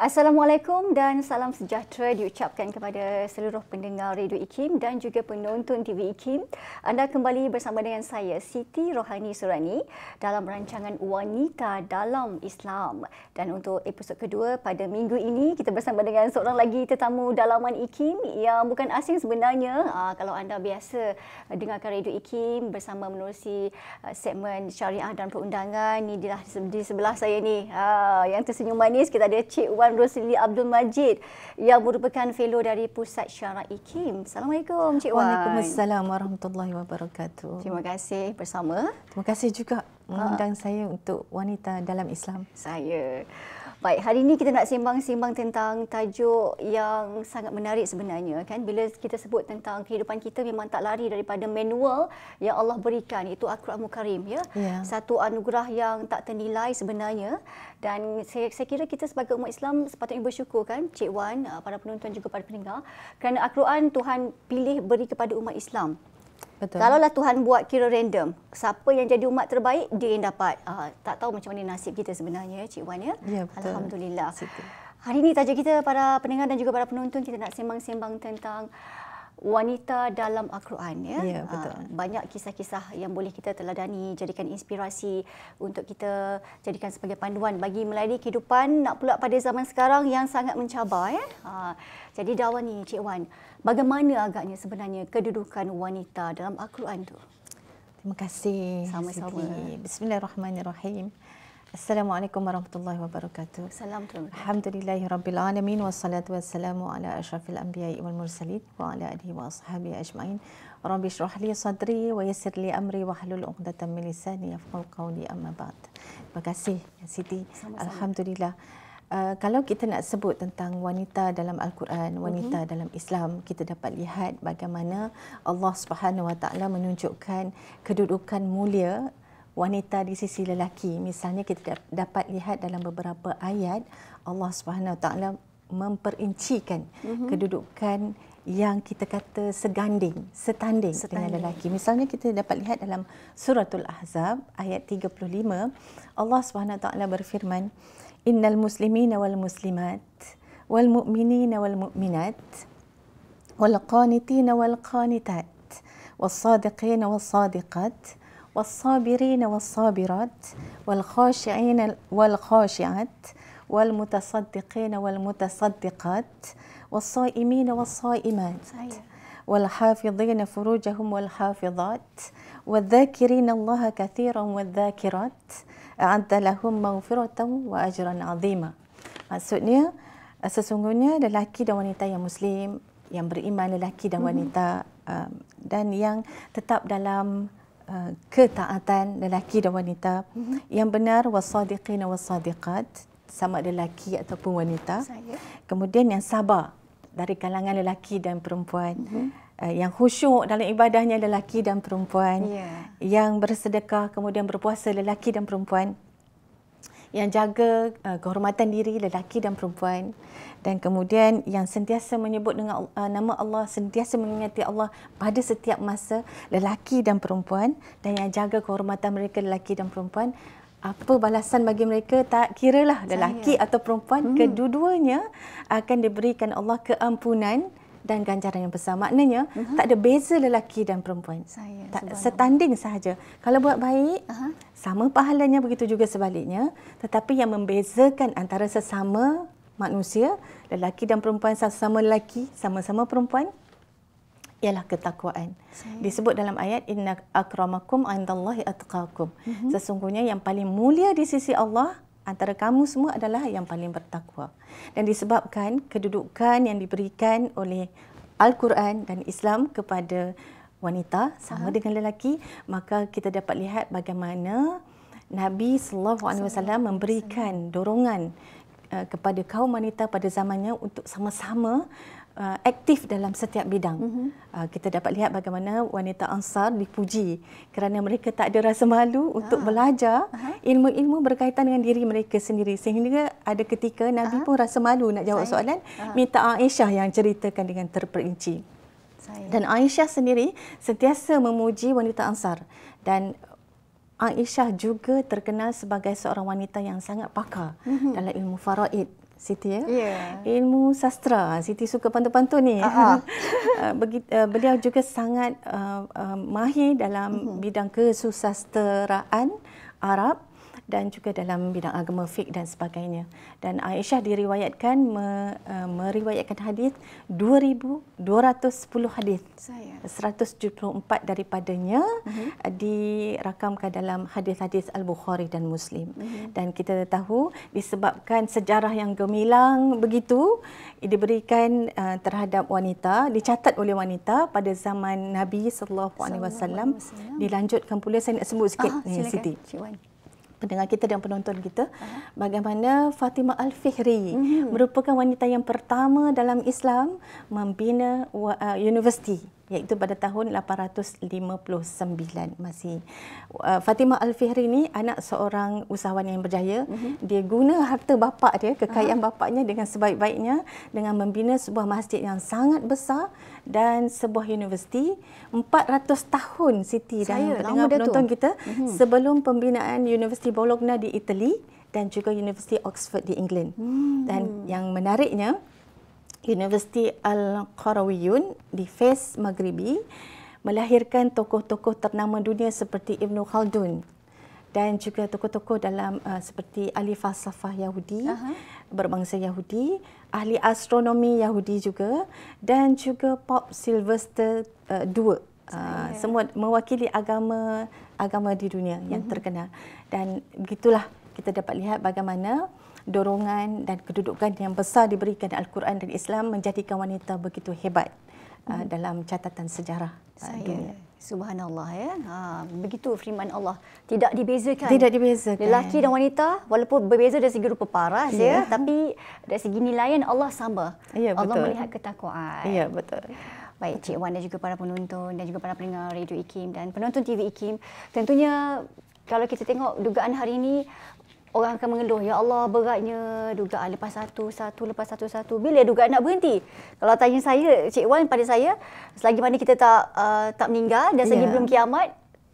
Assalamualaikum dan salam sejahtera diucapkan kepada seluruh pendengar Radio IKIM dan juga penonton TV IKIM. Anda kembali bersama dengan saya Siti Rohani Surani dalam rancangan Wanita Dalam Islam. Dan untuk episod kedua pada minggu ini kita bersama dengan seorang lagi tetamu dalaman IKIM yang bukan asing sebenarnya. Ah, kalau anda biasa dengarkan Radio IKIM bersama menerusi ah, segmen syariah dan perundangan, ini di sebelah saya ni ah, yang tersenyum manis kita ada Cik Wan Tuan Rosli Abdul Majid yang merupakan fellow dari Pusat Syarah IKIM. Assalamualaikum Cik Wan. Waalaikumsalam warahmatullahi wabarakatuh. Terima kasih bersama. Terima kasih juga mengundang ha. saya untuk wanita dalam Islam. Saya. Baik, hari ini kita nak sembang-sembang tentang tajuk yang sangat menarik sebenarnya kan. Bila kita sebut tentang kehidupan kita memang tak lari daripada manual yang Allah berikan itu Al-Quran Mukarim ya. Yeah. Satu anugerah yang tak ternilai sebenarnya dan saya, saya kira kita sebagai umat Islam sepatutnya bersyukur kan Cik Wan, ah, para penonton juga para peninggal kerana Al-Quran Tuhan pilih beri kepada umat Islam. Kalau lah Tuhan buat kira random, siapa yang jadi umat terbaik, dia yang dapat. Uh, tak tahu macam mana nasib kita sebenarnya, Cik Wan. Ya, ya Alhamdulillah. Situ. Hari ini tajuk kita para pendengar dan juga para penonton, kita nak sembang-sembang tentang wanita dalam Al-Quran. Ya? ya, Uh, banyak kisah-kisah yang boleh kita teladani, jadikan inspirasi untuk kita jadikan sebagai panduan bagi melalui kehidupan, nak pula pada zaman sekarang yang sangat mencabar. Ya? Uh, jadi dakwah ni, Cik Wan. Bagaimana agaknya sebenarnya kedudukan wanita dalam Al-Quran itu? Terima kasih. Sama-sama. Bismillahirrahmanirrahim. Assalamualaikum warahmatullahi wabarakatuh. Assalamualaikum. Alhamdulillahi rabbil alamin wassalatu wassalamu ala asyrafil anbiya'i wal mursalin wa ala alihi wa ashabihi ajmain. Rabbi shrah li sadri wa yassir li amri wa hlul 'uqdatam min lisani yafqahu qawli amma ba'd. Terima kasih Siti. Alhamdulillah. Eh, kalau kita nak sebut tentang wanita dalam al-Quran, wanita mm-hmm. dalam Islam, kita dapat lihat bagaimana Allah Subhanahu Wa Taala menunjukkan kedudukan mulia wanita di sisi lelaki. Misalnya kita dapat lihat dalam beberapa ayat Allah Subhanahu Wa Taala memperincikan mm-hmm. kedudukan yang kita kata seganding, setanding, setanding dengan lelaki. Misalnya kita dapat lihat dalam suratul Ahzab ayat 35, Allah Subhanahu Wa Taala berfirman, uh, إن المسلمين والمسلمات والمؤمنين والمؤمنات والقانتين والقانتات والصادقين والصادقات والصابرين والصابرات والخاشعين والخاشعات والمتصدقين والمتصدقات والصائمين والصائمات والحافظين فروجهم والحافظات والذاكرين الله كثيرا والذاكرات antalahum maghfiratan wa ajran azima. Maksudnya eh, sesungguhnya lelaki dan wanita yang muslim yang beriman lelaki dan mhm. wanita hmm dan yang tetap dalam uh, ketaatan lelaki dan wanita hmm yang benar wasadiqin wasadiqat sama ada lelaki ataupun wanita. Saya. Kemudian yang sabar dari kalangan lelaki dan perempuan mm-hmm. uh, yang khusyuk dalam ibadahnya lelaki dan perempuan yeah. yang bersedekah kemudian berpuasa lelaki dan perempuan yang jaga uh, kehormatan diri lelaki dan perempuan dan kemudian yang sentiasa menyebut dengan uh, nama Allah sentiasa mengingati Allah pada setiap masa lelaki dan perempuan dan yang jaga kehormatan mereka lelaki dan perempuan apa balasan bagi mereka tak kiralah lelaki Saya. atau perempuan hmm. keduanya akan diberikan Allah keampunan dan ganjaran yang besar maknanya uh-huh. tak ada beza lelaki dan perempuan Saya, tak setanding sahaja kalau buat baik uh-huh. sama pahalanya begitu juga sebaliknya tetapi yang membezakan antara sesama manusia lelaki dan perempuan sama-sama lelaki sama-sama perempuan ialah ketakwaan. Sayang. Disebut dalam ayat inna akramakum indallahi atqakum. Mm-hmm. Sesungguhnya yang paling mulia di sisi Allah antara kamu semua adalah yang paling bertakwa. Dan disebabkan kedudukan yang diberikan oleh Al-Quran dan Islam kepada wanita sama ha. dengan lelaki, maka kita dapat lihat bagaimana Nabi sallallahu alaihi wasallam memberikan dorongan eh, kepada kaum wanita pada zamannya untuk sama-sama uh, aktif dalam setiap bidang. Mm-hmm. Uh, kita dapat lihat bagaimana wanita ansar dipuji kerana mereka tak ada rasa malu ah. untuk belajar uh-huh. ilmu-ilmu berkaitan dengan diri mereka sendiri. Sehingga ada ketika Nabi uh-huh. pun rasa malu nak jawab Saya. soalan, uh-huh. minta Aisyah yang ceritakan dengan terperinci. Saya. Dan Aisyah sendiri sentiasa memuji wanita ansar dan Aisyah juga terkenal sebagai seorang wanita yang sangat pakar mm-hmm. dalam ilmu faraid. Siti ya. Yeah. Ilmu sastra. Siti suka pantun-pantun ni. Uh-huh. Beliau juga sangat uh, uh, mahir dalam uh-huh. bidang kesusasteraan Arab dan juga dalam bidang agama fik dan sebagainya. Dan Aisyah diriwayatkan me, uh, meriwayatkan hadis 2210 hadis. Saya 174 daripadanya uh-huh. dirakamkan dalam hadis-hadis Al-Bukhari dan Muslim. Uh-huh. Dan kita tahu disebabkan sejarah yang gemilang begitu diberikan uh, terhadap wanita, dicatat oleh wanita pada zaman Nabi sallallahu alaihi wasallam dilanjutkan pula saya nak sebut sikit uh ni Siti. Cik Wan pendengar kita dan penonton kita bagaimana Fatimah Al-Fihri mm-hmm. merupakan wanita yang pertama dalam Islam membina uh, universiti iaitu pada tahun 859 masih uh, Fatimah Al-Fihri ni anak seorang usahawan yang berjaya uh-huh. dia guna harta bapa dia kekayaan uh-huh. bapaknya dengan sebaik-baiknya dengan membina sebuah masjid yang sangat besar dan sebuah universiti 400 tahun Siti dan pendengar penonton kita uh-huh. sebelum pembinaan Universiti Bologna di Itali dan juga Universiti Oxford di England. Hmm. Dan yang menariknya Universiti Al-Qarawiyun di Fez Maghribi melahirkan tokoh-tokoh ternama dunia seperti Ibn Khaldun dan juga tokoh-tokoh dalam uh, seperti ahli falsafah Yahudi, uh-huh. berbangsa Yahudi, ahli astronomi Yahudi juga dan juga Pop Sylvester II. Uh, Uh, semua mewakili agama-agama di dunia yang mhm. terkenal dan begitulah kita dapat lihat bagaimana uh, dorongan dan kedudukan yang besar diberikan Al-Quran dan Islam menjadikan wanita begitu hebat ah, hmm. uh, dalam catatan sejarah ah, Saya. dunia. Subhanallah ya. Ha begitu firman Allah tidak dibezakan. Tidak dibezakan. Lelaki dan wanita walaupun berbeza dari segi rupa paras ya. ya, tapi dari segi nilaian Allah sama. Ya, betul. Allah melihat ketakwaan. Ya betul. Baik Cik Wan dan juga para penonton dan juga para pendengar Radio Ikim dan penonton TV Ikim, tentunya kalau kita tengok dugaan hari ini orang akan mengeluh, ya Allah beratnya dugaan lepas satu, satu, lepas satu, satu. Bila dugaan nak berhenti? Kalau tanya saya, Cik Wan pada saya, selagi mana kita tak uh, tak meninggal dan selagi yeah. belum kiamat,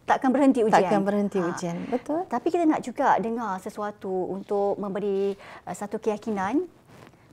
takkan berhenti ujian. Takkan berhenti ha. ujian. Ha. Betul. Tapi kita nak juga dengar sesuatu untuk memberi uh, satu keyakinan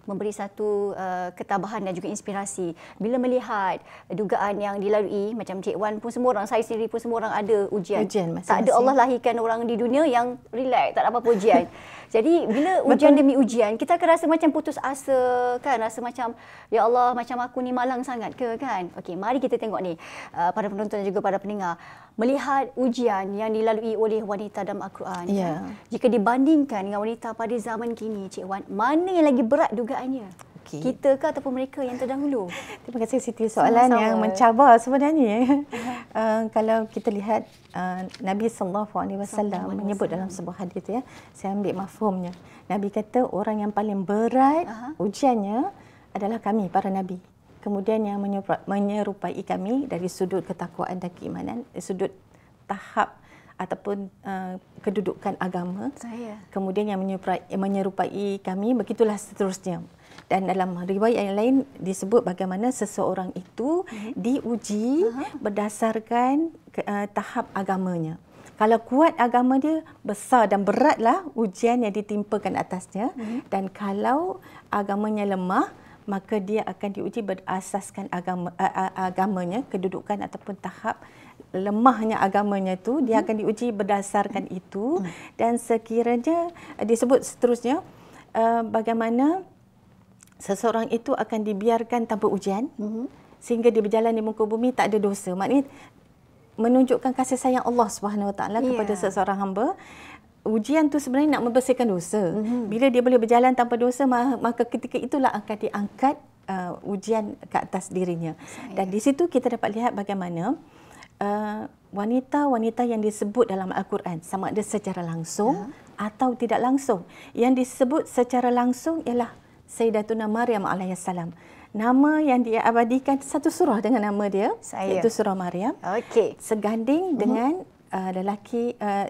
memberi satu uh, ketabahan dan juga inspirasi. Bila melihat dugaan yang dilalui, macam Cik Wan pun semua orang, saya sendiri pun semua orang ada ujian. ujian tak ada Allah lahirkan orang di dunia yang relax, tak ada apa-apa ujian. Jadi bila ujian Betul. demi ujian, kita akan rasa macam putus asa, kan? Rasa macam ya Allah, macam aku ni malang sangat ke, kan? Okey, mari kita tengok ni uh, para penonton dan juga para pendengar melihat ujian yang dilalui oleh wanita dalam Al-Quran. Yeah. Kan? Jika dibandingkan dengan wanita pada zaman kini, Cik Wan, mana yang lagi berat dugaannya? sikit. Kita ke ataupun mereka yang terdahulu? Terima kasih Siti. Soalan Sama-sama. yang mencabar sebenarnya. Uh-huh. Uh, kalau kita lihat uh, Nabi sallallahu alaihi wasallam menyebut dalam sebuah hadis ya. Saya ambil mafhumnya. Nabi kata orang yang paling berat uh-huh. ujiannya adalah kami para nabi. Kemudian yang menyerupai kami dari sudut ketakwaan dan keimanan, eh, sudut tahap ataupun uh, kedudukan agama. Saya. Kemudian yang menyerupai, menyerupai kami begitulah seterusnya dan dalam riwayat yang lain disebut bagaimana seseorang itu mm-hmm. diuji uh-huh. berdasarkan uh, tahap agamanya. Kalau kuat agama dia besar dan beratlah ujian yang ditimpakan atasnya mm-hmm. dan kalau agamanya lemah maka dia akan diuji berasaskan agama uh, agamanya kedudukan ataupun tahap lemahnya agamanya tu dia mhm. akan diuji berdasarkan mhm. itu mhm. dan sekiranya disebut seterusnya uh, bagaimana seseorang itu akan dibiarkan tanpa ujian mm-hmm. sehingga dia berjalan di muka bumi tak ada dosa maknanya menunjukkan kasih sayang Allah Subhanahu Wa ya. kepada seseorang hamba ujian tu sebenarnya nak membersihkan dosa mm-hmm. bila dia boleh berjalan tanpa dosa maka ketika itulah akan diangkat uh, ujian ke atas dirinya Saya. dan di situ kita dapat lihat bagaimana uh, wanita-wanita yang disebut dalam Al-Quran sama ada secara langsung yeah. atau tidak langsung yang disebut secara langsung ialah Sayyidatuna Maryam alaihissalam. Nama yang diabadikan satu surah dengan nama dia, Saya. iaitu surah Maryam. Okey. Seganding mhm. dengan uh-huh. Uh, lelaki uh,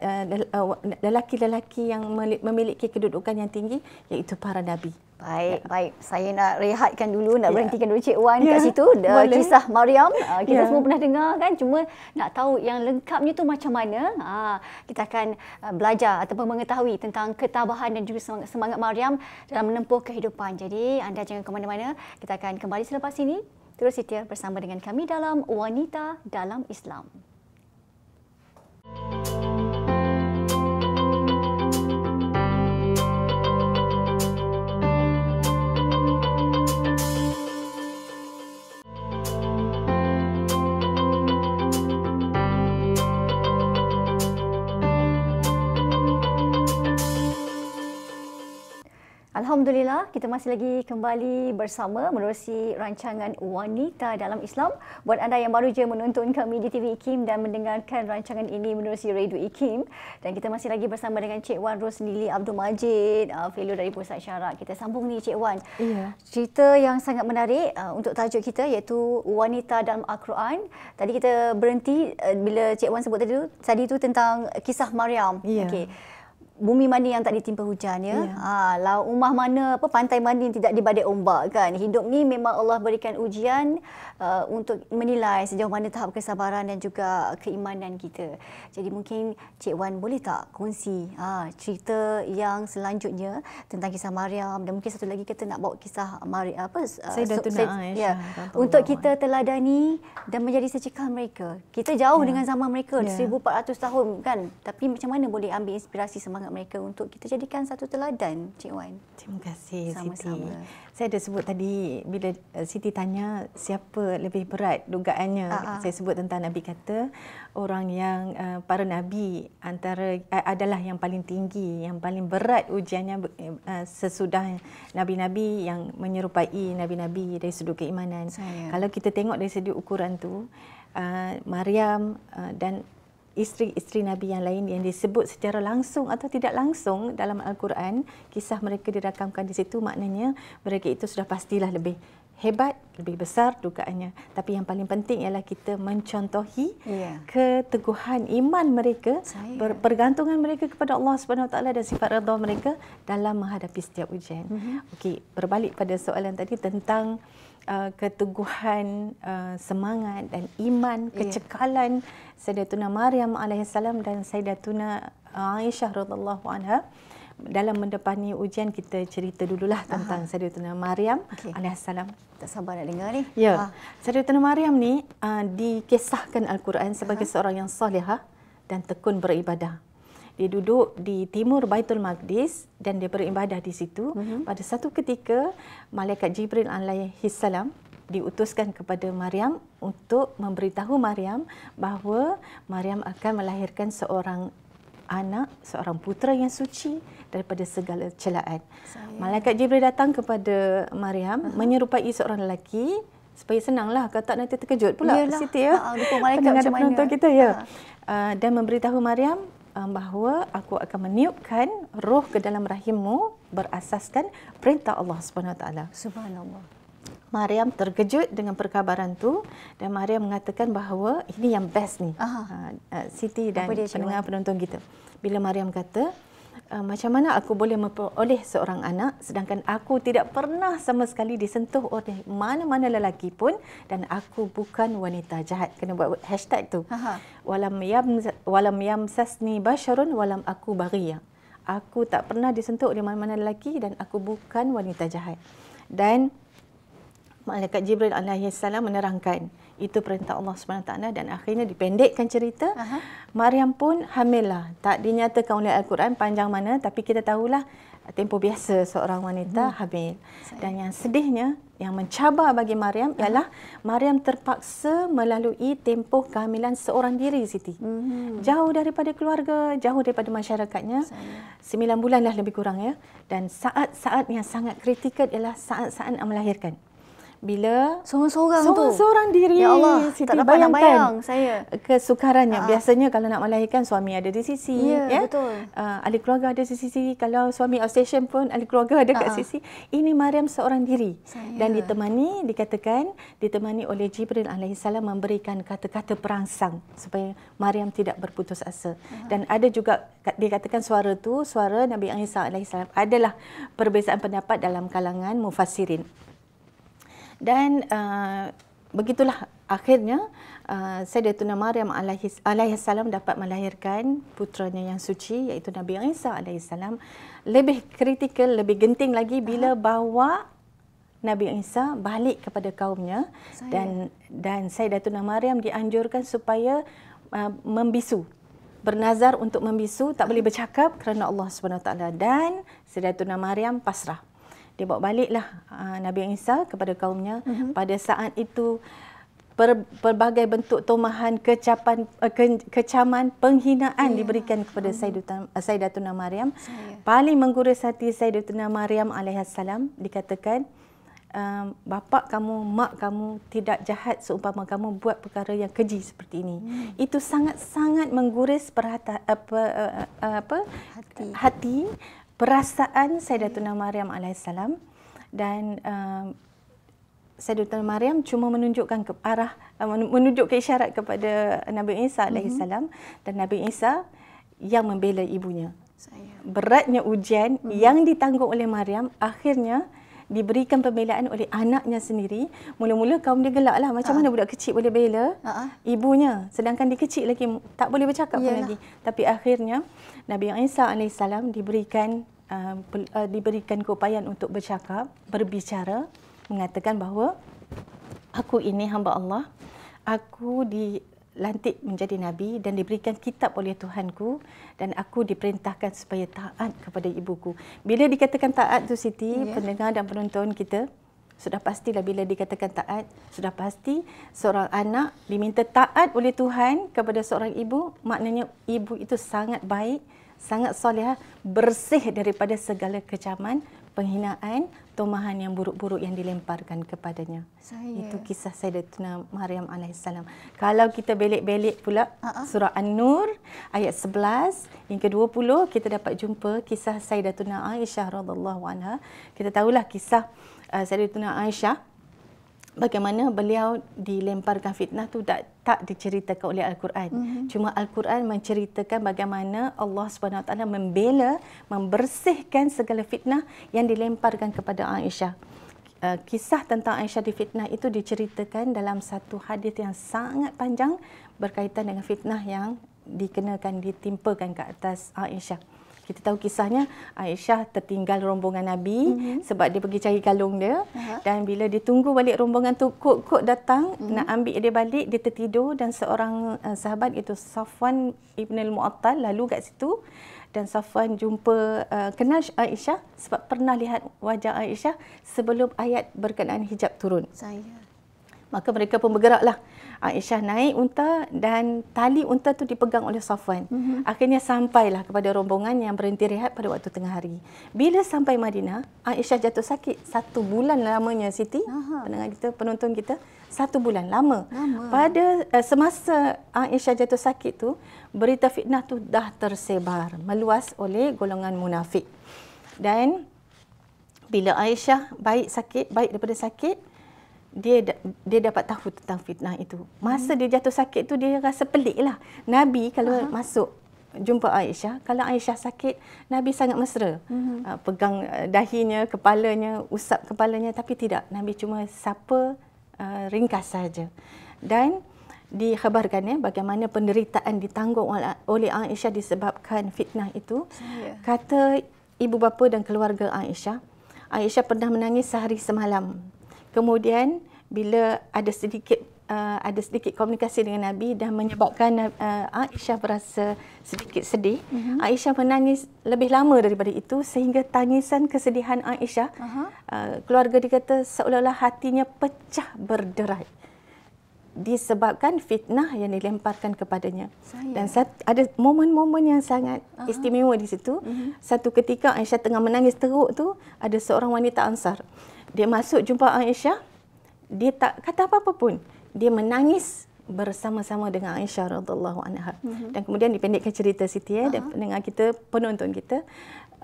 uh, lelaki lelaki yang memiliki kedudukan yang tinggi iaitu para nabi. Baik, ya. baik. Saya nak rehatkan dulu, nak ya. berhentikan dulu Cik Wan ya. kat situ. Boleh. Kisah Maryam, kita ya. semua pernah dengar kan. Cuma nak tahu yang lengkapnya tu macam mana. Ah, kita akan belajar ataupun mengetahui tentang ketabahan dan juga semangat Maryam dalam menempuh kehidupan. Jadi anda jangan ke mana-mana. Kita akan kembali selepas ini. Terus setia bersama dengan kami dalam Wanita Dalam Islam. Alhamdulillah, kita masih lagi kembali bersama menerusi rancangan Wanita Dalam Islam. Buat anda yang baru saja menonton kami di TV IKIM dan mendengarkan rancangan ini menerusi Radio IKIM. Dan kita masih lagi bersama dengan Cik Wan Rosnili Abdul Majid, uh, fellow dari Pusat Syarak. Kita sambung ni Cik Wan. Yeah. Cerita yang sangat menarik uh, untuk tajuk kita iaitu Wanita Dalam Al-Quran. Tadi kita berhenti uh, bila Cik Wan sebut tadi tu, tadi tu tentang kisah Maryam. Yeah. Okay bumi mana yang tak ditimpa hujan ya. ya. Ha, lah rumah mana apa pantai mana yang tidak dibadai ombak kan. Hidup ni memang Allah berikan ujian uh, untuk menilai sejauh mana tahap kesabaran dan juga keimanan kita. Jadi mungkin Cik Wan boleh tak kongsi ha, cerita yang selanjutnya tentang kisah Maryam dan mungkin satu lagi kita nak bawa kisah Maryam apa Saya dan Tuna ah, Aisyah. Ya. Untuk Allah kita teladani dan menjadi secikal mereka. Kita jauh ya. dengan zaman mereka ya. 1400 tahun kan. Tapi macam mana boleh ambil inspirasi semangat semangat mereka untuk kita jadikan satu teladan, Cik Wan. Terima kasih, Sama-sama. Siti. Saya ada sebut tadi bila eh, Siti tanya siapa lebih berat dugaannya. Aa-a. Ah, ah. Saya sebut tentang Nabi kata orang yang eh, para nabi antara eh, adalah yang paling tinggi, yang paling berat ujiannya sesudah nabi-nabi yang menyerupai nabi-nabi dari sudut keimanan. Saya. Kalau kita tengok dari sudut ukuran tu, uh, Maryam uh, dan isteri-isteri Nabi yang lain yang disebut secara langsung atau tidak langsung dalam Al-Quran, kisah mereka dirakamkan di situ maknanya mereka itu sudah pastilah lebih hebat, lebih besar dugaannya. Tapi yang paling penting ialah kita mencontohi ya. keteguhan iman mereka, ber- pergantungan mereka kepada Allah Subhanahu Taala dan sifat redha mereka dalam menghadapi setiap ujian. Mm-hmm. Okey, berbalik pada soalan tadi tentang uh, keteguhan uh, semangat dan iman kecekalan yeah. Sayyidatuna Maryam alaihissalam dan Sayyidatuna Aisyah radhiallahu anha dalam mendepani ujian kita cerita dululah tentang Sayyidatuna Maryam okay. alaihissalam. Tak sabar nak dengar ni. Ya. Ah. Sayyidatuna Maryam ni uh, dikisahkan Al-Quran sebagai Aha. seorang yang salihah dan tekun beribadah dia duduk di timur Baitul Maqdis dan dia beribadah di situ mm-hmm. pada satu ketika malaikat Jibril alaihi salam diutuskan kepada Maryam untuk memberitahu Maryam bahawa Maryam akan melahirkan seorang anak seorang putera yang suci daripada segala celaan. Malaikat Jibril datang kepada Maryam uh-huh. menyerupai seorang lelaki supaya senanglah kata nanti terkejut pula Yalah. Siti ya. Ha, uh, malaikat macam mana? kita ya. Uh. Uh, dan memberitahu Maryam Um, bahawa aku akan meniupkan roh ke dalam rahimmu berasaskan perintah Allah Subhanahu taala. Subhanallah. Maryam terkejut dengan perkabaran tu dan Maryam mengatakan bahawa ini yang best ni. Aha. Ha, uh, Siti dan pendengar penonton kita. Bila Maryam kata, uh, macam mana aku boleh memperoleh seorang anak sedangkan aku tidak pernah sama sekali disentuh oleh mana-mana lelaki pun dan aku bukan wanita jahat kena buat hashtag tu walam yam walam yam sasni basharun walam aku bariya aku tak pernah disentuh oleh mana-mana lelaki dan aku bukan wanita jahat dan malaikat jibril alaihi salam menerangkan itu perintah Allah SWT dan akhirnya dipendekkan cerita Aha. Maryam pun hamil lah tak dinyatakan oleh Al-Quran panjang mana tapi kita tahulah tempoh biasa seorang wanita hmm. hamil dan yang sedihnya yang mencabar bagi Maryam Aha. ialah Maryam terpaksa melalui tempoh kehamilan seorang diri Siti hmm. jauh daripada keluarga jauh daripada masyarakatnya Sembilan bulan lah lebih kurang ya dan saat-saat yang sangat kritikal ialah saat-saat melahirkan bila seorang-seorang tu seorang diri ya Allah Siti, tak dapat bayangkan nak bayang saya kesukarannya uh biasanya kalau nak melahirkan suami ada di sisi ya yeah, yeah? betul uh, ahli keluarga ada di sisi kalau suami outstation pun ahli keluarga ada uh kat ah. sisi ini Maryam seorang diri saya. dan ditemani dikatakan ditemani oleh Jibril alaihissalam memberikan kata-kata perangsang supaya Maryam tidak berputus asa uh-huh. dan ada juga dikatakan suara tu suara Nabi Isa alaihissalam adalah perbezaan pendapat dalam kalangan mufassirin dan uh, begitulah akhirnya uh, Sayyidatuna Maryam alaihissalam dapat melahirkan putranya yang suci iaitu Nabi Isa alaihissalam lebih kritikal lebih genting lagi bila bawa Nabi Isa balik kepada kaumnya Saya. dan dan Sayyidatuna Maryam dianjurkan supaya uh, membisu bernazar untuk membisu tak boleh bercakap kerana Allah Subhanahu taala dan Sayyidatuna Maryam pasrah dia bawa baliklah ah, Nabi Isa kepada kaumnya mm-hmm. pada saat itu pelbagai bentuk tomahan kecapan eh, kecaman penghinaan yeah. diberikan kepada Sayyidatuna Sayyidatuna Maryam yeah. paling mengguris hati Sayyidatuna Maryam alaihissalam dikatakan bapa kamu mak kamu tidak jahat seumpama kamu buat perkara yang keji seperti ini hmm. itu sangat-sangat mengguris perhati apa eh, eh, apa hati, hati perasaan Sayyidatuna Maryam alaihissalam dan uh, um, Sayyidatuna Maryam cuma menunjukkan ke arah uh, menunjuk ke isyarat kepada Nabi Isa mhm. alaihissalam mm-hmm. dan Nabi Isa yang membela ibunya. Beratnya ujian mm-hmm. yang ditanggung oleh Maryam akhirnya diberikan pembelaan oleh anaknya sendiri. Mula-mula kaum dia gelaklah macam uh mana budak kecil boleh bela uh-huh. ibunya sedangkan dia kecil lagi tak boleh bercakap Yalah. pun lagi. Tapi akhirnya Nabi Isa alaihissalam diberikan Um, uh, diberikan keupayaan untuk bercakap, berbicara, mengatakan bahawa aku ini hamba Allah, aku dilantik menjadi nabi dan diberikan kitab oleh Tuhanku dan aku diperintahkan supaya taat kepada ibuku. Bila dikatakan taat tu Siti, yeah. pendengar dan penonton kita sudah pastilah bila dikatakan taat, sudah pasti seorang anak diminta taat oleh Tuhan kepada seorang ibu, maknanya ibu itu sangat baik, sangat soleh ah, bersih daripada segala kecaman penghinaan tomahan yang buruk-buruk yang dilemparkan kepadanya saya itu kisah sayyidatuna maryam alaihissalam kalau kita belik-belik pula uh-uh. surah an-nur ayat 11 hingga 20 kita dapat jumpa kisah sayyidatuna aisyah radhiyallahu anha kita tahulah kisah uh, sayyidatuna aisyah bagaimana beliau dilemparkan fitnah tu tak tak diceritakan oleh al-Quran. Mm-hmm. Cuma al-Quran menceritakan bagaimana Allah Subhanahu Wa Taala membela, membersihkan segala fitnah yang dilemparkan kepada Aisyah. Eh, kisah tentang Aisyah difitnah itu diceritakan dalam satu hadis yang sangat panjang berkaitan dengan fitnah yang dikenakan ditimpakan ke atas Aisyah kita tahu kisahnya Aisyah tertinggal rombongan Nabi mm-hmm. sebab dia pergi cari kalung dia uh-huh. dan bila dia tunggu balik rombongan tu kok-kok datang mm-hmm. nak ambil dia balik dia tertidur dan seorang uh, sahabat itu Safwan Ibn Al-Mu'attal lalu kat situ dan Safwan jumpa uh, kenal Aisyah sebab pernah lihat wajah Aisyah sebelum ayat berkenaan hijab turun. Saya. Maka mereka pun bergeraklah. Aisyah naik unta dan tali unta tu dipegang oleh Safwan. Mm-hmm. Akhirnya sampailah kepada rombongan yang berhenti rehat pada waktu tengah hari. Bila sampai Madinah, Aisyah jatuh sakit. Satu bulan lamanya Siti, pendengar kita, penonton kita. Satu bulan lama. lama. Pada uh, semasa Aisyah jatuh sakit tu, berita fitnah tu dah tersebar, meluas oleh golongan munafik. Dan bila Aisyah baik sakit, baik daripada sakit, dia dia dapat tahu tentang fitnah itu. Masa hmm. dia jatuh sakit tu dia rasa lah. Nabi kalau uh-huh. masuk jumpa Aisyah, kalau Aisyah sakit, Nabi sangat mesra. Hmm. Uh, pegang ah, dahinya, kepalanya, usap kepalanya tapi tidak. Nabi cuma sapa uh, ringkas saja. Dan dikhabarkan ya bagaimana penderitaan ditanggung oleh Aisyah disebabkan fitnah itu. Yeah. Kata ibu bapa dan keluarga Aisyah, Aisyah pernah menangis sehari semalam kemudian bila ada sedikit uh, ada sedikit komunikasi dengan Nabi dan menyebabkan uh, Aisyah berasa sedikit sedih. Uh-huh. Aisyah menangis lebih lama daripada itu sehingga tangisan kesedihan Aisyah uh-huh. uh, keluarga dikata seolah-olah hatinya pecah berderai. Uh-huh disebabkan fitnah yang dilemparkan kepadanya. Saya. Dan sat, ada momen-momen yang sangat uh-huh. istimewa di situ. Uh-huh. Satu ketika Aisyah tengah menangis teruk tu, ada seorang wanita Ansar. Dia masuk jumpa Aisyah. Dia tak kata apa-apa pun. Dia menangis bersama-sama dengan Aisyah radhiyallahu anha. Uh-huh. Dan kemudian dipendekkan cerita Siti ya uh-huh. dan dengan kita penonton kita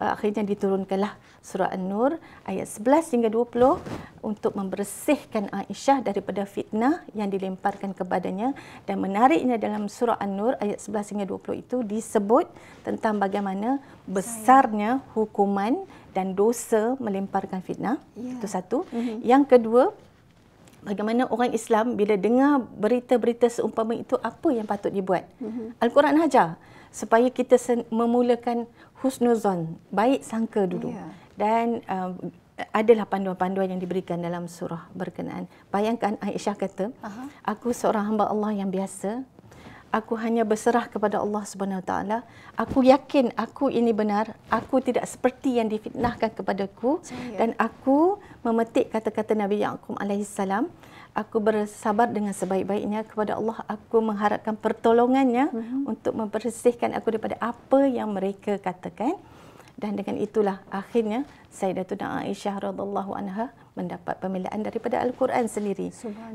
Eh, akhirnya diturunkanlah surah An-Nur ayat 11 hingga 20 untuk membersihkan eh, Aisyah daripada fitnah yang dilemparkan kepadanya dan menariknya dalam surah An-Nur ayat 11 hingga 20 itu disebut tentang bagaimana besarnya hukuman dan dosa melemparkan fitnah yeah. itu satu mm-hmm. yang kedua bagaimana orang Islam bila dengar berita-berita seumpama itu apa yang patut dibuat mm-hmm. Al-Quran hajar supaya kita memulakan husnuzon baik sangka dulu yeah. dan uh, adalah panduan-panduan yang diberikan dalam surah berkenaan bayangkan Aisyah kata uh-huh. aku seorang hamba Allah yang biasa aku hanya berserah kepada Allah Subhanahu taala aku yakin aku ini benar aku tidak seperti yang difitnahkan kepadaku dan aku memetik kata-kata Nabi Yaqub alaihi aku bersabar dengan sebaik-baiknya kepada Allah aku mengharapkan pertolongannya mm-hmm. untuk membersihkan aku daripada apa yang mereka katakan dan dengan itulah akhirnya Sayyidatuna Aisyah radallahu anha mendapat pemilaan daripada al-Quran sendiri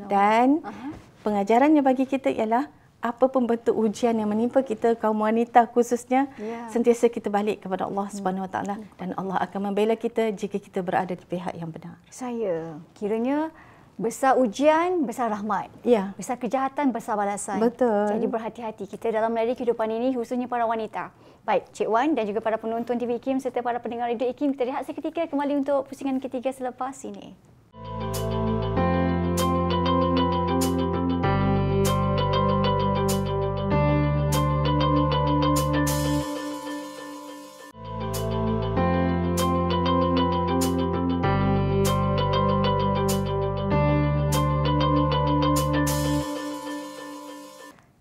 dan Aha. pengajarannya bagi kita ialah apa pun bentuk ujian yang menimpa kita kaum wanita khususnya ya. sentiasa kita balik kepada Allah hmm. Subhanahu Wa Taala dan Allah akan membela kita jika kita berada di pihak yang benar. Saya kiranya Besar ujian, besar rahmat. Ya. Besar kejahatan, besar balasan. Betul. Jadi berhati-hati. Kita dalam melalui kehidupan ini, khususnya para wanita. Baik, Cik Wan dan juga para penonton TV IKIM serta para pendengar radio IKIM, kita lihat seketika kembali untuk pusingan ketiga selepas ini. Musik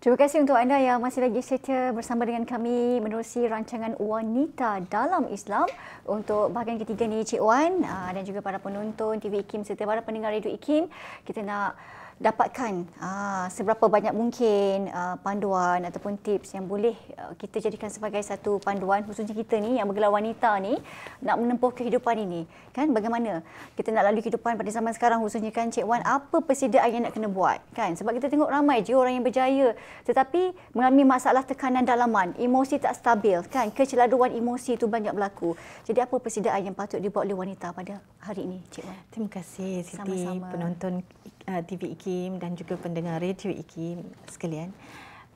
Terima kasih untuk anda yang masih lagi setia bersama dengan kami menerusi rancangan Wanita Dalam Islam untuk bahagian ketiga ni Cik Wan ah, dan juga para penonton TV Ikim serta para pendengar Radio Ikim. Kita nak dapatkan aa, ah, seberapa banyak mungkin aa, ah, panduan ataupun tips yang boleh aa, ah, kita jadikan sebagai satu panduan khususnya kita ni yang bergelar wanita ni nak menempuh kehidupan ini kan bagaimana kita nak lalui kehidupan pada zaman sekarang khususnya kan Cik Wan apa persediaan yang nak kena buat kan sebab kita tengok ramai je orang yang berjaya tetapi mengalami masalah tekanan dalaman emosi tak stabil kan keceladuan emosi itu banyak berlaku jadi apa persediaan yang patut dibuat oleh wanita pada hari ini Cik Wan terima kasih Siti Sama-sama. penonton Uh, TV IKIM dan juga pendengar radio IKIM sekalian.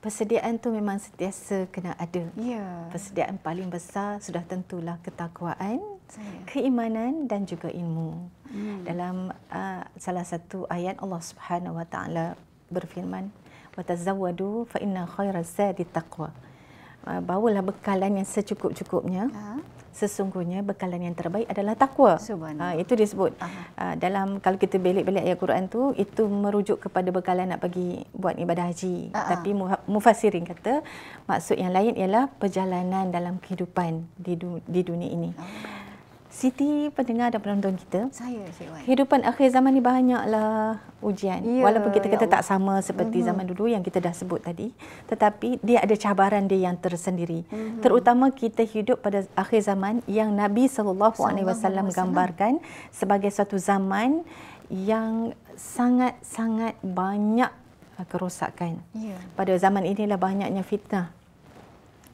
Persediaan tu memang sentiasa kena ada. Ya. Persediaan paling besar sudah tentulah ketakwaan, ya. keimanan dan juga ilmu. Ya. Dalam uh, salah satu ayat Allah Subhanahu Wa Taala berfirman, "Wa tazawwadu fa inna khairaz zadi taqwa." Uh, bawalah bekalan yang secukup-cukupnya. Ha? sesungguhnya bekalan yang terbaik adalah takwa. Ha, itu disebut. Ha, dalam kalau kita belik-belik ayat Quran tu itu merujuk kepada bekalan nak pergi buat ibadah haji. Aha. Tapi mufassirin kata maksud yang lain ialah perjalanan dalam kehidupan di du- di dunia ini. Aha. Oh, Siti pendengar dan penonton kita. Saya Cik Wan. Kehidupan akhir zaman ni banyaklah ujian. Ya, Walaupun kita kata ya tak sama seperti uh-huh. zaman dulu yang kita dah sebut tadi, tetapi dia ada cabaran dia yang tersendiri. Uh-huh. Terutama kita hidup pada akhir zaman yang Nabi sallallahu alaihi wasallam gambarkan sebagai suatu zaman yang sangat-sangat banyak kerosakan. Ya. Pada zaman inilah banyaknya fitnah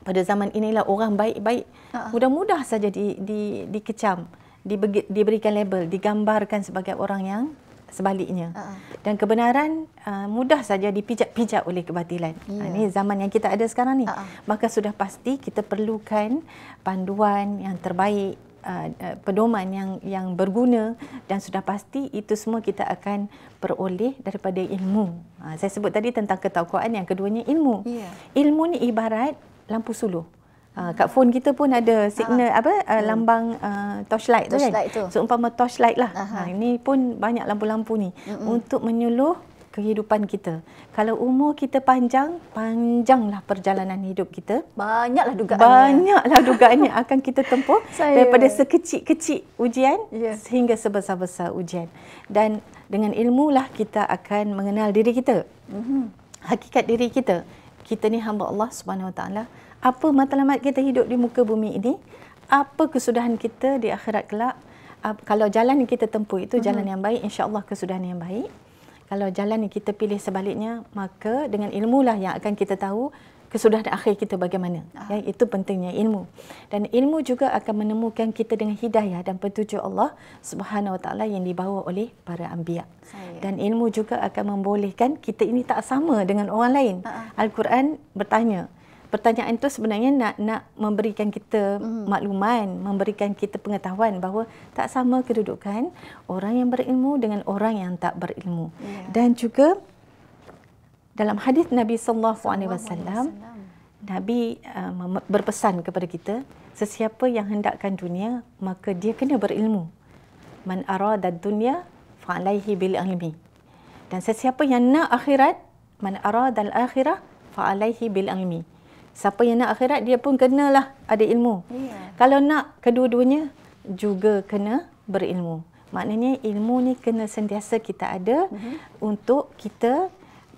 pada zaman inilah orang baik-baik mudah-mudah saja di di dikecam di, di, diberikan label digambarkan sebagai orang yang sebaliknya uh-huh. dan kebenaran uh, mudah saja dipijak-pijak oleh kebatilan ha, yeah. ini zaman yang kita ada sekarang ni uh-huh. maka sudah pasti kita perlukan panduan yang terbaik uh, uh, pedoman yang yang berguna dan sudah pasti itu semua kita akan peroleh daripada ilmu. Uh, saya sebut tadi tentang ketakwaan yang keduanya ilmu. Yeah. Ilmu ni ibarat lampu suluh. Uh, kat phone kita pun ada signal Aha. apa uh, lambang uh, torchlight tu kan? torchlight kan. Tu. So umpama torchlight lah. Ha, ini pun banyak lampu-lampu ni Mm-mm. untuk menyuluh kehidupan kita. Kalau umur kita panjang, panjanglah perjalanan hidup kita. Banyaklah dugaannya. Banyaklah dugaannya akan kita tempuh Saya. daripada sekecil-kecil ujian yes. Ya. sehingga sebesar-besar ujian. Dan dengan ilmu lah kita akan mengenal diri kita. Mm-hmm. Hakikat diri kita kita ni hamba Allah Subhanahu Wa Taala. Apa matlamat kita hidup di muka bumi ini? Apa kesudahan kita di akhirat kelak? Kalau jalan yang kita tempuh itu jalan mhm. yang baik, insya-Allah kesudahan yang baik. Kalau jalan yang kita pilih sebaliknya, maka dengan ilmulah yang akan kita tahu kesudahan akhir kita bagaimana. Ya, ah. Ya, itu pentingnya ilmu. Dan ilmu juga akan menemukan kita dengan hidayah dan petunjuk Allah Subhanahu Wa Taala yang dibawa oleh para anbiya. Dan ilmu juga akan membolehkan kita ini tak sama dengan orang lain. Ah. ah. Al-Quran bertanya Pertanyaan itu sebenarnya nak nak memberikan kita hmm. makluman, memberikan kita pengetahuan bahawa tak sama kedudukan orang yang berilmu dengan orang yang tak berilmu. Yeah. Dan juga dalam hadis Nabi sallallahu alaihi wasallam Nabi uh, berpesan kepada kita sesiapa yang hendakkan dunia maka dia kena berilmu man arada dunya fa'alaihi bil ilmi dan sesiapa yang nak akhirat man arada al akhirah fa'alaihi bil ilmi siapa yang nak akhirat dia pun kenalah ada ilmu yeah. kalau nak kedua-duanya juga kena berilmu maknanya ilmu ni kena sentiasa kita ada mm-hmm. untuk kita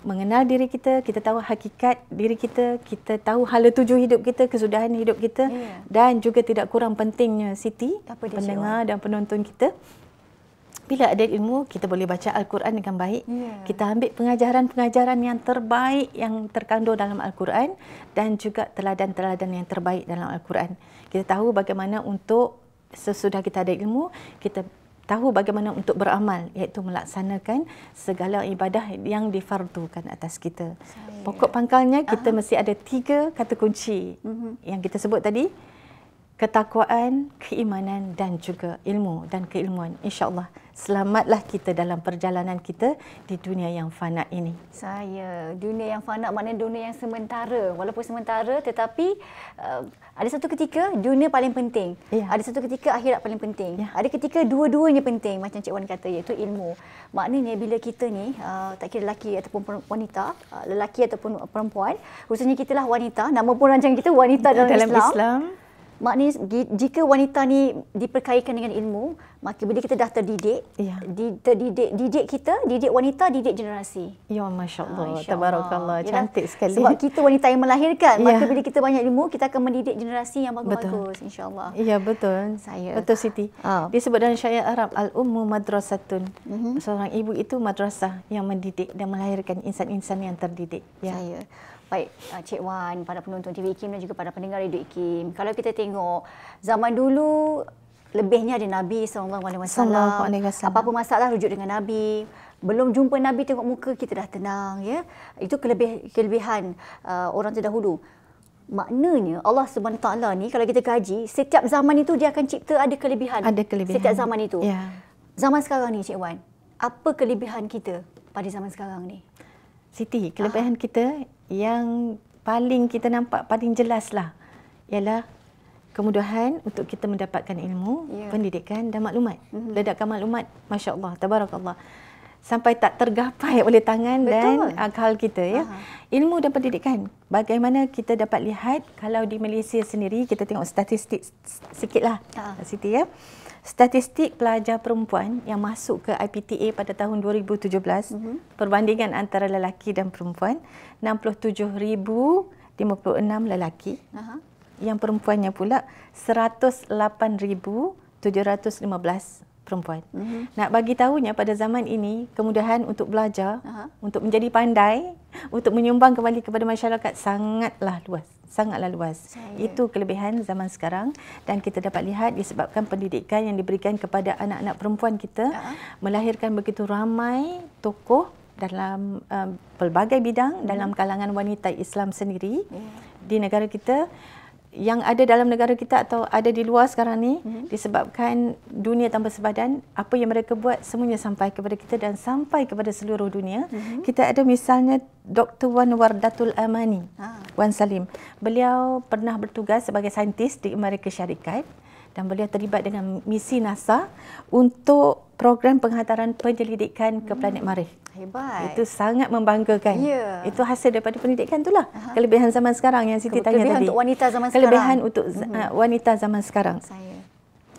mengenal diri kita, kita tahu hakikat diri kita, kita tahu hala tuju hidup kita, kesudahan hidup kita yeah. dan juga tidak kurang pentingnya Siti, pendengar dan penonton kita. Bila ada ilmu, kita boleh baca Al-Quran dengan baik. Yeah. Kita ambil pengajaran-pengajaran yang terbaik yang terkandung dalam Al-Quran dan juga teladan-teladan yang terbaik dalam Al-Quran. Kita tahu bagaimana untuk sesudah kita ada ilmu, kita tahu bagaimana untuk beramal iaitu melaksanakan segala ibadah yang difardukan atas kita. Pokok pangkalnya kita Aha. mesti ada tiga kata kunci uh-huh. yang kita sebut tadi ketakwaan, keimanan dan juga ilmu dan keilmuan. insya Allah selamatlah kita dalam perjalanan kita di dunia yang fana ini. Saya, dunia yang fana maknanya dunia yang sementara. Walaupun sementara tetapi uh, ada satu ketika dunia paling penting. Ya. Ada satu ketika akhirat paling penting. Ya. Ada ketika dua-duanya penting macam Cik Wan kata iaitu ilmu. Maknanya bila kita ni uh, tak kira lelaki ataupun wanita, uh, lelaki ataupun perempuan, khususnya kita lah wanita, nama pun rancang kita wanita dalam, dalam Islam. Islam maknanya jika wanita ni diperkayakan dengan ilmu maka bila kita dah terdidik ya. terdidik didik kita didik wanita didik generasi ya masya-Allah ah, Masya tabarakallah cantik ya. sekali sebab kita wanita yang melahirkan ya. maka bila kita banyak ilmu kita akan mendidik generasi yang bagus-bagus insya-Allah ya betul saya betul siti oh. Ah. disebut dalam syair Arab al ummu madrasatun mm-hmm. seorang ibu itu madrasah yang mendidik dan melahirkan insan-insan yang terdidik ya saya Baik, uh, Cik Wan, para penonton TV Ikim dan juga para pendengar Radio Ikim. Kalau kita tengok zaman dulu lebihnya ada Nabi sallallahu alaihi wasallam. Apa-apa masalah rujuk dengan Nabi. Belum jumpa Nabi tengok muka kita dah tenang ya. Itu kelebih kelebihan uh, orang terdahulu. Maknanya Allah SWT ni kalau kita kaji setiap zaman itu dia akan cipta ada kelebihan. Ada kelebihan. Setiap zaman itu. Ya. Zaman sekarang ni Cik Wan, apa kelebihan kita pada zaman sekarang ni? Siti, ah. kelebihan ah. kita yang paling kita nampak paling jelaslah ialah kemudahan untuk kita mendapatkan ilmu, yeah. pendidikan dan maklumat. Mm-hmm. Ledakan maklumat, masya-Allah, tabarakallah. Sampai tak tergapai oleh tangan Betul. dan akal kita ya. Aha. Ilmu dan pendidikan. Bagaimana kita dapat lihat kalau di Malaysia sendiri kita tengok statistik sikitlah. Ah. Siti ya statistik pelajar perempuan yang masuk ke IPTA pada tahun 2017 mm-hmm. perbandingan antara lelaki dan perempuan 67,056 lelaki. Uh-huh. Yang perempuannya pula 108,715 perempuan. Mm-hmm. Nak bagi tahunya pada zaman ini kemudahan untuk belajar, uh-huh. untuk menjadi pandai, untuk menyumbang kembali kepada masyarakat sangatlah luas sangatlah luas. Saya. Itu kelebihan zaman sekarang dan kita dapat lihat disebabkan pendidikan yang diberikan kepada anak-anak perempuan kita uh-huh. melahirkan begitu ramai tokoh dalam uh, pelbagai bidang uh-huh. dalam kalangan wanita Islam sendiri uh-huh. di negara kita yang ada dalam negara kita atau ada di luar sekarang ni hmm disebabkan dunia tanpa sebadan apa yang mereka buat semuanya sampai kepada kita dan sampai kepada seluruh dunia hmm kita ada misalnya Dr Wan Wardatul Amani ha. Wan Salim beliau pernah bertugas sebagai saintis di Amerika Syarikat hmm dan beliau terlibat dengan misi NASA untuk program penghantaran penyelidikan ke hmm. planet Marikh. Hebat. Itu sangat membanggakan. Ya. Itu hasil daripada pendidikan itulah. Aha. Kelebihan zaman sekarang yang Siti Kelebihan tanya tadi. Kelebihan untuk wanita zaman sekarang. Kelebihan untuk mhm. uh, wanita zaman sekarang. Saya.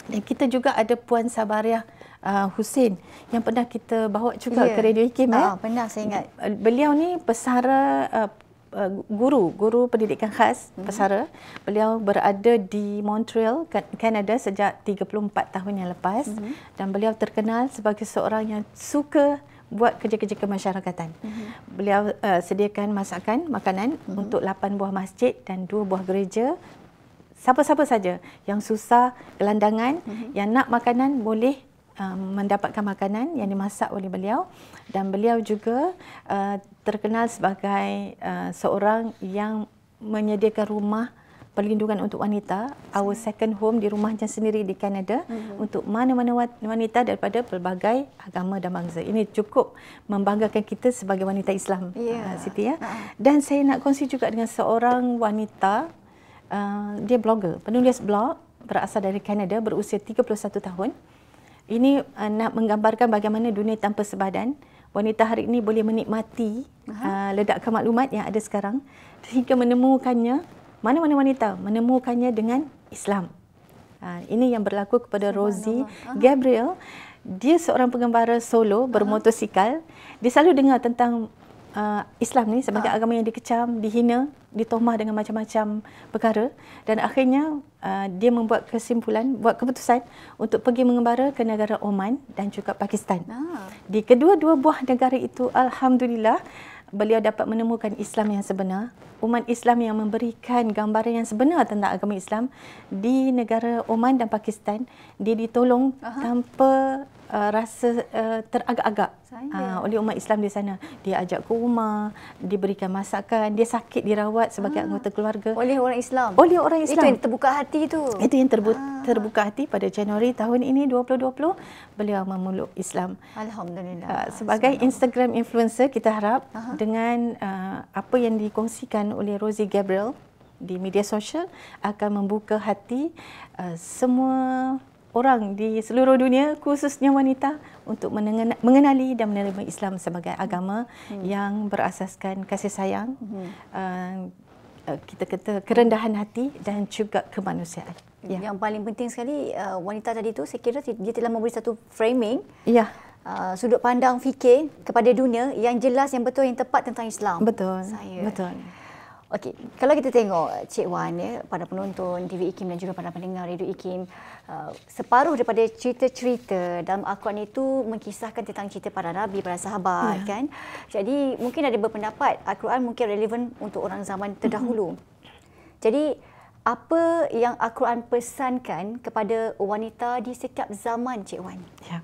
Dan kita juga ada Puan Sabariah uh, Husin yang pernah kita bawa juga ya. ke Radio IKIM. Ya, oh, eh. ah, pernah saya ingat. Beliau ni pesara uh, Uh, guru guru pendidikan khas hmm. pesara beliau berada di Montreal Kanada sejak 34 tahun yang lepas hmm. dan beliau terkenal sebagai seorang yang suka buat kerja-kerja kemasyarakatan. Hmm. Beliau uh, sediakan masakan makanan hmm. untuk 8 buah masjid dan 2 buah gereja siapa-siapa saja yang susah gelandangan hmm. yang nak makanan boleh um, mendapatkan makanan yang dimasak oleh beliau dan beliau juga uh, terkenal sebagai uh, seorang yang menyediakan rumah perlindungan untuk wanita our second home di rumahnya sendiri di Kanada mm-hmm. untuk mana-mana wanita daripada pelbagai agama dan bangsa. Ini cukup membanggakan kita sebagai wanita Islam. Yeah. Uh, Siti ya. Dan saya nak kongsi juga dengan seorang wanita uh, dia blogger, penulis blog berasal dari Kanada berusia 31 tahun. Ini uh, nak menggambarkan bagaimana dunia tanpa sebadan. Wanita hari ini boleh menikmati uh, ledakan maklumat yang ada sekarang sehingga menemukannya, mana-mana wanita menemukannya dengan Islam. Uh, ini yang berlaku kepada Rosie Aha. Gabriel. Dia seorang pengembara solo bermotosikal. Dia selalu dengar tentang uh, Islam ni sebagai uh. agama yang dikecam, dihina, ditomah dengan macam-macam perkara dan akhirnya uh, dia membuat kesimpulan, buat keputusan untuk pergi mengembara ke negara Oman dan juga Pakistan. Uh. Di kedua-dua buah negara itu alhamdulillah beliau dapat menemukan Islam yang sebenar umat Islam yang memberikan gambaran yang sebenar tentang agama Islam di negara Oman dan Pakistan dia ditolong Aha. tanpa uh, rasa uh, teragak-agak uh, oleh umat Islam di sana dia ajak ke rumah diberikan masakan dia sakit dirawat sebagai ha. anggota keluarga oleh orang Islam oleh orang Islam itu yang terbuka hati itu itu yang terbu- ha. terbuka hati pada Januari tahun ini 2020 beliau memeluk Islam alhamdulillah uh, sebagai Instagram influencer kita harap Aha. dengan uh, apa yang dikongsikan dilakukan oleh Rosie Gabriel di media sosial akan membuka hati uh, semua orang di seluruh dunia khususnya wanita untuk mengenali dan menerima Islam sebagai agama hmm. yang berasaskan kasih sayang hmm. Uh, uh, kita kata kerendahan hati dan juga kemanusiaan. Ya. Yang paling penting sekali uh, wanita tadi itu saya kira dia telah memberi satu framing. Ya. Uh, sudut pandang fikir kepada dunia yang jelas yang betul yang tepat tentang Islam. Betul. Saya. Betul. Okey, kalau kita tengok eh, Cik Wan ya, pada penonton TV Ikim dan juga pada pendengar Radio Ikim, uh, separuh daripada cerita-cerita dalam Al-Quran itu mengkisahkan tentang cerita para nabi, para sahabat yeah. kan. Jadi mungkin ada berpendapat Al-Quran mungkin relevan untuk orang zaman mhm. terdahulu. Mm-hmm. Jadi apa yang Al-Quran pesankan kepada wanita di setiap zaman Cik Wan? Ya.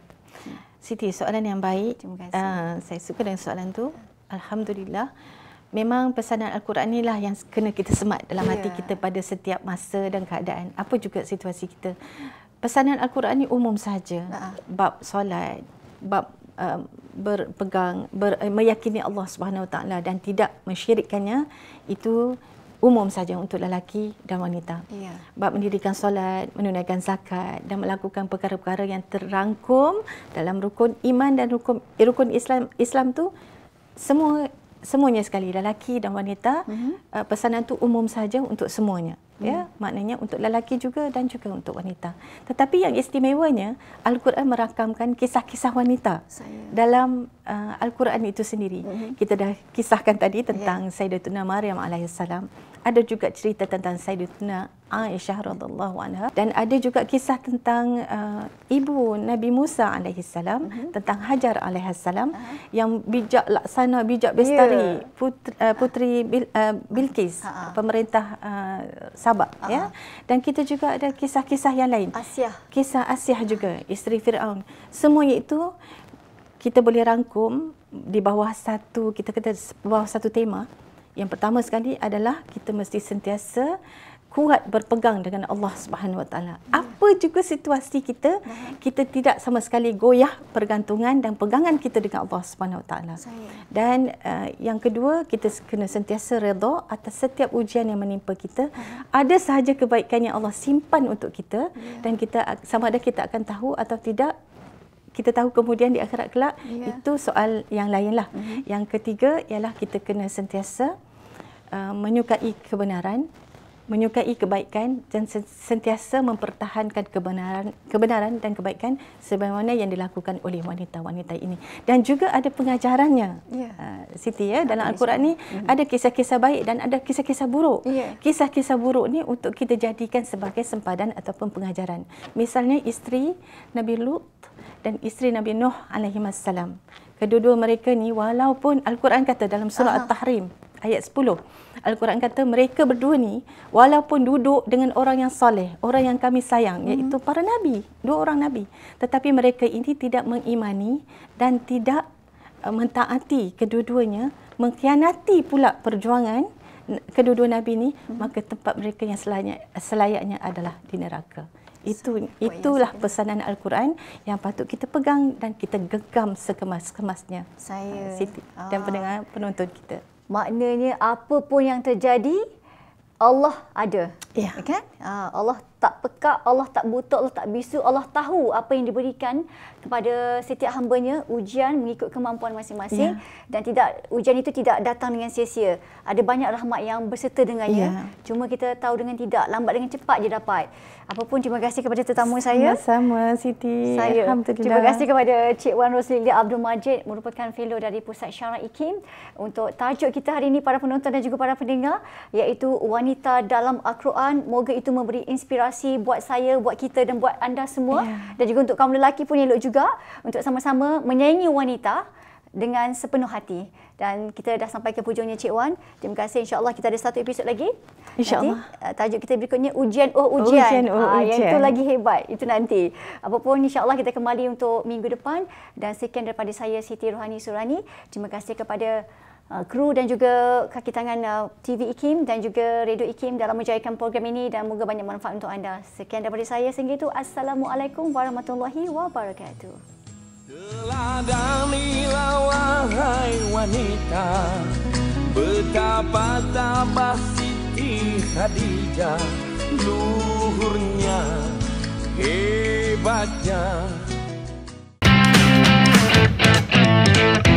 Siti, soalan yang baik. Terima kasih. Uh, saya suka dengan soalan tu. Alhamdulillah. Alhamdulillah memang pesanan Al-Quran inilah yang kena kita semat dalam hati ya. kita pada setiap masa dan keadaan. Apa juga situasi kita. Pesanan Al-Quran ni umum saja. Uh-huh. Ha. Bab solat, bab uh, berpegang, ber, uh, meyakini Allah Subhanahu taala dan tidak mensyirikkannya itu umum saja untuk lelaki dan wanita. Ya. Bab mendirikan solat, menunaikan zakat dan melakukan perkara-perkara yang terangkum dalam rukun iman dan rukun eh, rukun Islam Islam tu semua semuanya sekali lelaki dan wanita mm-hmm. uh, pesanan tu umum saja untuk semuanya mm-hmm. ya mhm. maknanya untuk lelaki juga dan juga untuk wanita tetapi yang istimewanya al-Quran merakamkan kisah-kisah wanita Saya. dalam uh, al-Quran itu sendiri mm-hmm. kita dah kisahkan tadi tentang yeah. Sayyidatuna Maryam alaihissalam ada juga cerita tentang Sayyidatina Aisyah radhiyallahu anha dan ada juga kisah tentang uh, ibu Nabi Musa alaihi salam mm tentang Hajar alaihi uh-huh. yang bijak laksana bijak bestari yeah. putri, uh, putri Bil, uh, Bilqis uh-huh. pemerintah uh, Sabah uh-huh. ya dan kita juga ada kisah-kisah yang lain Asiah kisah Asiah juga isteri Firaun semua itu kita boleh rangkum di bawah satu kita kata bawah satu tema yang pertama sekali adalah kita mesti sentiasa kuat berpegang dengan Allah Subhanahu Wa Taala. Hmm. Apa juga situasi kita, hmm. kita tidak sama sekali goyah pergantungan dan pegangan kita dengan Allah Subhanahu Wa Taala. Dan uh, yang kedua, kita kena sentiasa redha atas setiap ujian yang menimpa kita. Hmm. Ada sahaja kebaikan yang Allah simpan untuk kita ya. dan kita sama ada kita akan tahu atau tidak, kita tahu kemudian di akhirat kelak yeah. itu soal yang lainlah. Mm-hmm. Yang ketiga ialah kita kena sentiasa uh, menyukai kebenaran, menyukai kebaikan dan sentiasa mempertahankan kebenaran kebenaran dan kebaikan sebagaimana yang dilakukan oleh wanita-wanita ini. Dan juga ada pengajarannya. Yeah. Uh, Siti ya, dalam Al-Quran ni mm-hmm. ada kisah-kisah baik dan ada kisah-kisah buruk. Yeah. Kisah-kisah buruk ni untuk kita jadikan sebagai sempadan ataupun pengajaran. Misalnya isteri Nabi Lut dan isteri Nabi Nuh alaihi wasallam. Kedua-dua mereka ni walaupun Al-Quran kata dalam surah Aha. At-Tahrim ayat 10. Al-Quran kata mereka berdua ni walaupun duduk dengan orang yang soleh, orang yang kami sayang mm-hmm. iaitu para nabi, dua orang nabi, tetapi mereka ini tidak mengimani dan tidak uh, mentaati kedua-duanya, mengkhianati pula perjuangan kedua-dua nabi ni, mm-hmm. maka tempat mereka yang selayaknya, selayaknya adalah di neraka. Itu oh, itulah pesanan Al-Quran yang patut kita pegang dan kita genggam sekemas-kemasnya. Saya ah, Siti dan ah. pendengar penonton kita. Maknanya apa pun yang terjadi Allah ada. Ya. ya kan? Ah, Allah tak pekak, Allah tak buta, Allah tak bisu, Allah tahu apa yang diberikan kepada setiap hambanya, ujian mengikut kemampuan masing-masing ya. dan tidak ujian itu tidak datang dengan sia-sia. Ada banyak rahmat yang berserta dengannya. Ya. Cuma kita tahu dengan tidak, lambat dengan cepat dia dapat. Apa pun terima kasih kepada tetamu saya. Sama-sama Siti. Saya. Alhamdulillah. Terima kasih kepada Cik Wan Roslili Abdul Majid merupakan fellow dari Pusat Syarah IKIM untuk tajuk kita hari ini para penonton dan juga para pendengar iaitu wanita dalam Al-Quran. Moga itu memberi inspirasi buat saya, buat kita dan buat anda semua yeah. dan juga untuk kaum lelaki pun elok juga untuk sama-sama menyayangi wanita dengan sepenuh hati dan kita dah sampai ke hujungnya Cik Wan. Terima kasih insya-Allah kita ada satu episod lagi. Insya-Allah. Eh, tajuk kita berikutnya ujian oh ujian. Ujian oh ha, Yang itu lagi hebat. Itu nanti. Apapun insya-Allah kita kembali untuk minggu depan dan sekian daripada saya Siti Rohani Surani. Terima kasih kepada uh, kru dan juga kaki tangan uh, eh, TV Ikim dan juga Radio Ikim dalam menjayakan program ini dan moga banyak manfaat untuk anda. Sekian daripada saya sehingga itu. Assalamualaikum warahmatullahi wabarakatuh wanita Betapa tabah Siti Khadijah Luhurnya hebatnya Thank you.